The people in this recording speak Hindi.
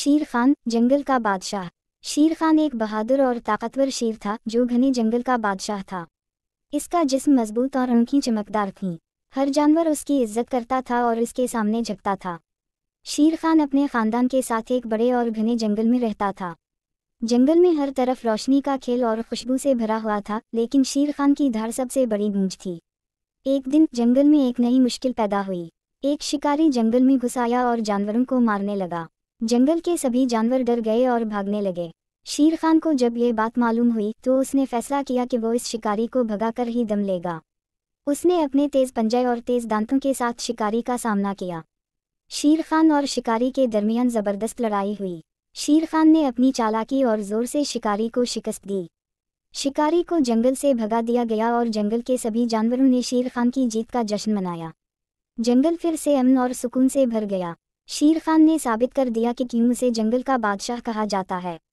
शेर खान जंगल का बादशाह शेर खान एक बहादुर और ताकतवर शेर था जो घने जंगल का बादशाह था इसका जिस्म मजबूत और उनकी चमकदार थीं हर जानवर उसकी इज्जत करता था और इसके सामने झकता था शेर खान अपने खानदान के साथ एक बड़े और घने जंगल में रहता था जंगल में हर तरफ रोशनी का खेल और खुशबू से भरा हुआ था लेकिन शेर खान की धार सबसे बड़ी गूंज थी एक दिन जंगल में एक नई मुश्किल पैदा हुई एक शिकारी जंगल में घुस आया और जानवरों को मारने लगा जंगल के सभी जानवर डर गए और भागने लगे शेर खान को जब ये बात मालूम हुई तो उसने फैसला किया कि वो इस शिकारी को भगाकर ही दम लेगा उसने अपने तेज पंजे और तेज दांतों के साथ शिकारी का सामना किया शेर खान और शिकारी के दरमियान जबरदस्त लड़ाई हुई शेर खान ने अपनी चालाकी और जोर से शिकारी को शिकस्त दी शिकारी को जंगल से भगा दिया गया और जंगल के सभी जानवरों ने शेर खान की जीत का जश्न मनाया जंगल फिर से अमन और सुकून से भर गया शीर खान ने साबित कर दिया कि क्यों उसे जंगल का बादशाह कहा जाता है